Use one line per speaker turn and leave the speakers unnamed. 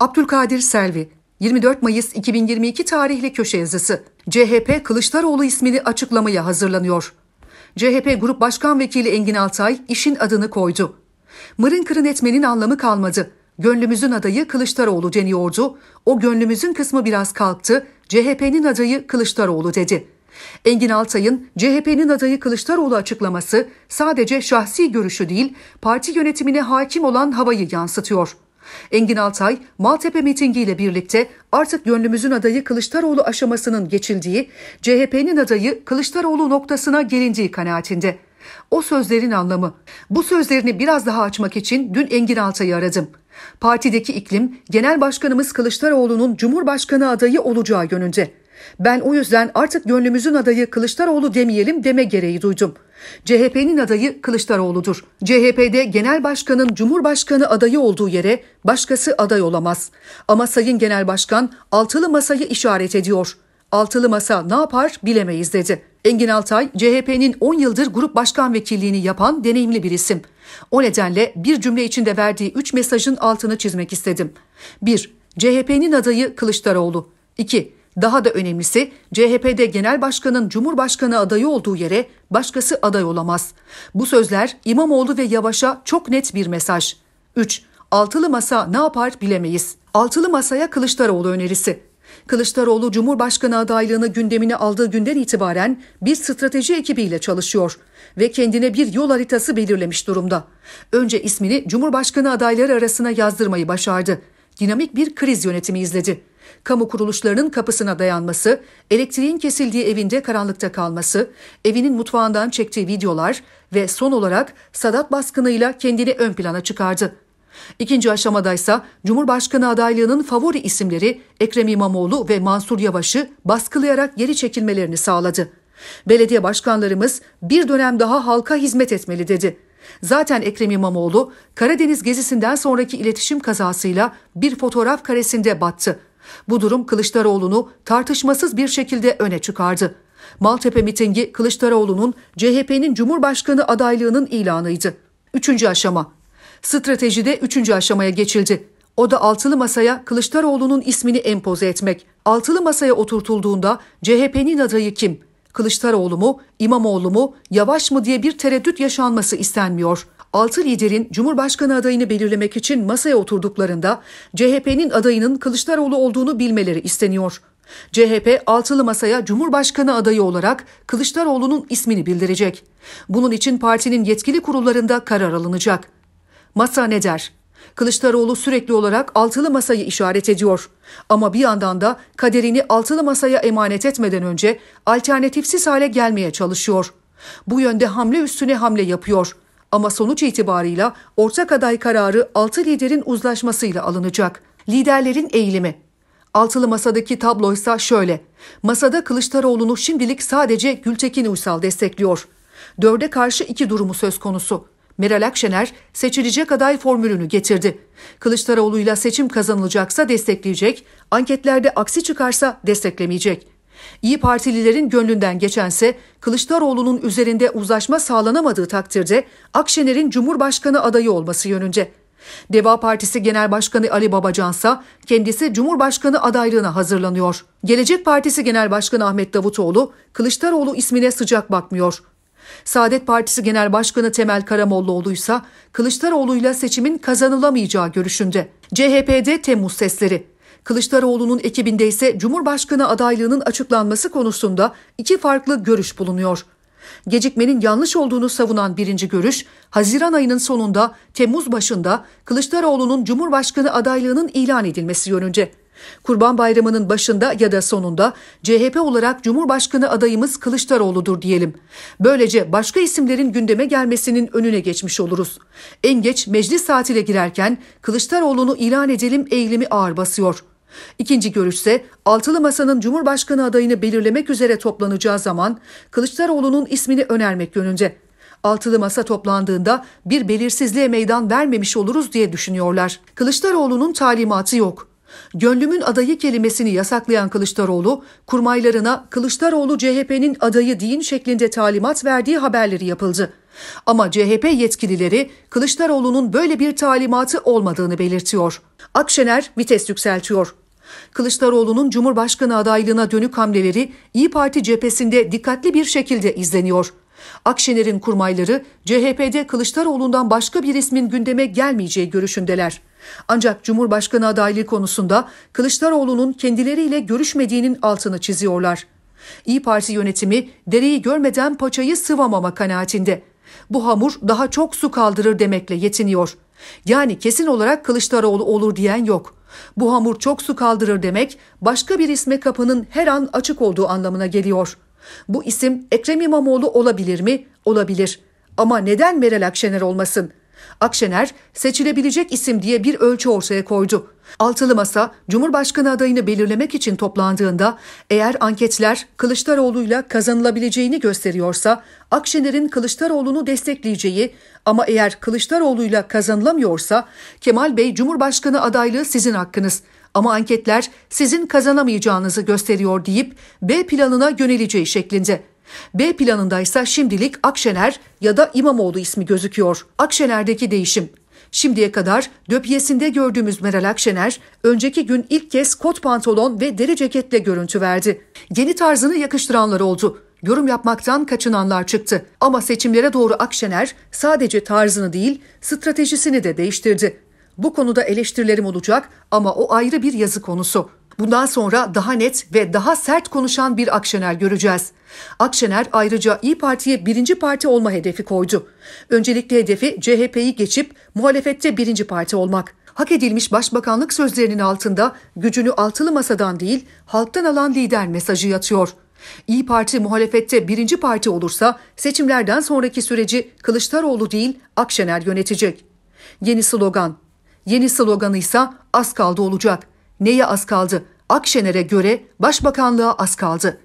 Abdülkadir Selvi 24 Mayıs 2022 tarihli köşe yazısı. CHP Kılıçdaroğlu ismini açıklamaya hazırlanıyor. CHP Grup Başkan Vekili Engin Altay işin adını koydu. Mırın kırın etmenin anlamı kalmadı. Gönlümüzün adayı Kılıçdaroğlu deniyordu. O gönlümüzün kısmı biraz kalktı. CHP'nin adayı Kılıçdaroğlu dedi. Engin Altay'ın CHP'nin adayı Kılıçdaroğlu açıklaması sadece şahsi görüşü değil, parti yönetimine hakim olan havayı yansıtıyor. Engin Altay, Maltepe mitingiyle birlikte artık gönlümüzün adayı Kılıçdaroğlu aşamasının geçildiği, CHP'nin adayı Kılıçdaroğlu noktasına gelindiği kanaatinde. O sözlerin anlamı. Bu sözlerini biraz daha açmak için dün Engin Altay'ı aradım. Partideki iklim, Genel Başkanımız Kılıçdaroğlu'nun Cumhurbaşkanı adayı olacağı yönünde. Ben o yüzden artık gönlümüzün adayı Kılıçdaroğlu demeyelim deme gereği duydum. CHP'nin adayı Kılıçdaroğlu'dur. CHP'de genel başkanın cumhurbaşkanı adayı olduğu yere başkası aday olamaz. Ama Sayın Genel Başkan altılı masayı işaret ediyor. Altılı masa ne yapar bilemeyiz dedi. Engin Altay, CHP'nin 10 yıldır grup başkan vekilliğini yapan deneyimli bir isim. O nedenle bir cümle içinde verdiği 3 mesajın altını çizmek istedim. 1. CHP'nin adayı Kılıçdaroğlu. 2. Daha da önemlisi CHP'de genel başkanın cumhurbaşkanı adayı olduğu yere başkası aday olamaz. Bu sözler İmamoğlu ve Yavaş'a çok net bir mesaj. 3. Altılı masa ne yapar bilemeyiz. Altılı masaya Kılıçdaroğlu önerisi. Kılıçdaroğlu Cumhurbaşkanı adaylığını gündemine aldığı günden itibaren bir strateji ekibiyle çalışıyor ve kendine bir yol haritası belirlemiş durumda. Önce ismini Cumhurbaşkanı adayları arasına yazdırmayı başardı. Dinamik bir kriz yönetimi izledi kamu kuruluşlarının kapısına dayanması, elektriğin kesildiği evinde karanlıkta kalması, evinin mutfağından çektiği videolar ve son olarak Sadat baskınıyla kendini ön plana çıkardı. İkinci aşamada ise Cumhurbaşkanı adaylığının favori isimleri Ekrem İmamoğlu ve Mansur Yavaş'ı baskılayarak geri çekilmelerini sağladı. Belediye başkanlarımız bir dönem daha halka hizmet etmeli dedi. Zaten Ekrem İmamoğlu Karadeniz gezisinden sonraki iletişim kazasıyla bir fotoğraf karesinde battı. Bu durum Kılıçdaroğlu'nu tartışmasız bir şekilde öne çıkardı. Maltepe mitingi Kılıçdaroğlu'nun CHP'nin Cumhurbaşkanı adaylığının ilanıydı. Üçüncü aşama. Stratejide üçüncü aşamaya geçildi. O da altılı masaya Kılıçdaroğlu'nun ismini empoze etmek. Altılı masaya oturtulduğunda CHP'nin adayı kim? Kılıçdaroğlu mu, İmamoğlu mu, Yavaş mı diye bir tereddüt yaşanması istenmiyor. 6 liderin Cumhurbaşkanı adayını belirlemek için masaya oturduklarında CHP'nin adayının Kılıçdaroğlu olduğunu bilmeleri isteniyor. CHP altılı masaya Cumhurbaşkanı adayı olarak Kılıçdaroğlu'nun ismini bildirecek. Bunun için partinin yetkili kurullarında karar alınacak. Masa ne der? Kılıçdaroğlu sürekli olarak altılı masayı işaret ediyor. Ama bir yandan da kaderini altılı masaya emanet etmeden önce alternatifsiz hale gelmeye çalışıyor. Bu yönde hamle üstüne hamle yapıyor. Ama sonuç itibarıyla ortak aday kararı 6 liderin uzlaşmasıyla alınacak. Liderlerin eğilimi. Altılı masadaki tabloysa şöyle. Masada Kılıçdaroğlu'nu şimdilik sadece Gültekin Uysal destekliyor. Dörde karşı iki durumu söz konusu. Meral Akşener seçilecek aday formülünü getirdi. Kılıçdaroğlu'yla seçim kazanılacaksa destekleyecek, anketlerde aksi çıkarsa desteklemeyecek. İyi Partililerin gönlünden geçense Kılıçdaroğlu'nun üzerinde uzlaşma sağlanamadığı takdirde Akşener'in Cumhurbaşkanı adayı olması yönünde. Deva Partisi Genel Başkanı Ali Babacansa kendisi Cumhurbaşkanı adaylığına hazırlanıyor. Gelecek Partisi Genel Başkanı Ahmet Davutoğlu Kılıçdaroğlu ismine sıcak bakmıyor. Saadet Partisi Genel Başkanı Temel Karamollaoğlu ise Kılıçdaroğlu'yla seçimin kazanılamayacağı görüşünde. CHP'de Temmuz sesleri Kılıçdaroğlu'nun ekibinde ise Cumhurbaşkanı adaylığının açıklanması konusunda iki farklı görüş bulunuyor. Gecikmenin yanlış olduğunu savunan birinci görüş, Haziran ayının sonunda Temmuz başında Kılıçdaroğlu'nun Cumhurbaşkanı adaylığının ilan edilmesi yönünde. Kurban Bayramı'nın başında ya da sonunda CHP olarak Cumhurbaşkanı adayımız Kılıçdaroğlu'dur diyelim. Böylece başka isimlerin gündeme gelmesinin önüne geçmiş oluruz. En geç meclis tatile girerken Kılıçdaroğlu'nu ilan edelim eğilimi ağır basıyor.'' İkinci görüşse altılı masanın Cumhurbaşkanı adayını belirlemek üzere toplanacağı zaman Kılıçdaroğlu'nun ismini önermek yönünde. Altılı masa toplandığında bir belirsizliğe meydan vermemiş oluruz diye düşünüyorlar. Kılıçdaroğlu'nun talimatı yok. Gönlümün adayı kelimesini yasaklayan Kılıçdaroğlu, kurmaylarına Kılıçdaroğlu CHP'nin adayı deyin şeklinde talimat verdiği haberleri yapıldı. Ama CHP yetkilileri Kılıçdaroğlu'nun böyle bir talimatı olmadığını belirtiyor. Akşener vites yükseltiyor. Kılıçdaroğlu'nun Cumhurbaşkanı adaylığına dönük hamleleri İyi Parti cephesinde dikkatli bir şekilde izleniyor. Akşener'in kurmayları CHP'de Kılıçdaroğlu'ndan başka bir ismin gündeme gelmeyeceği görüşündeler. Ancak Cumhurbaşkanı adaylığı konusunda Kılıçdaroğlu'nun kendileriyle görüşmediğinin altını çiziyorlar. İyi Parti yönetimi dereyi görmeden paçayı sıvamama kanaatinde. Bu hamur daha çok su kaldırır demekle yetiniyor. Yani kesin olarak Kılıçdaroğlu olur diyen yok. Bu hamur çok su kaldırır demek başka bir isme kapının her an açık olduğu anlamına geliyor. Bu isim Ekrem İmamoğlu olabilir mi? Olabilir. Ama neden Meral Akşener olmasın?'' Akşener seçilebilecek isim diye bir ölçü ortaya koydu. Altılı Masa Cumhurbaşkanı adayını belirlemek için toplandığında eğer anketler Kılıçdaroğlu'yla kazanılabileceğini gösteriyorsa Akşener'in Kılıçdaroğlu'nu destekleyeceği ama eğer Kılıçdaroğlu'yla kazanılamıyorsa Kemal Bey Cumhurbaşkanı adaylığı sizin hakkınız ama anketler sizin kazanamayacağınızı gösteriyor deyip B planına yöneleceği şeklinde. B planındaysa şimdilik Akşener ya da İmamoğlu ismi gözüküyor. Akşener'deki değişim. Şimdiye kadar döpyesinde gördüğümüz Meral Akşener önceki gün ilk kez kot pantolon ve deri ceketle görüntü verdi. Yeni tarzını yakıştıranlar oldu. Yorum yapmaktan kaçınanlar çıktı. Ama seçimlere doğru Akşener sadece tarzını değil, stratejisini de değiştirdi. Bu konuda eleştirilerim olacak ama o ayrı bir yazı konusu. Bundan sonra daha net ve daha sert konuşan bir Akşener göreceğiz. Akşener ayrıca İyi Parti'ye birinci parti olma hedefi koydu. Öncelikli hedefi CHP'yi geçip muhalefette birinci parti olmak. Hak edilmiş başbakanlık sözlerinin altında gücünü altılı masadan değil halktan alan lider mesajı yatıyor. İyi Parti muhalefette birinci parti olursa seçimlerden sonraki süreci Kılıçdaroğlu değil Akşener yönetecek. Yeni slogan. Yeni sloganı ise az kaldı olacak.'' Neye az kaldı? Akşener'e göre başbakanlığa az kaldı.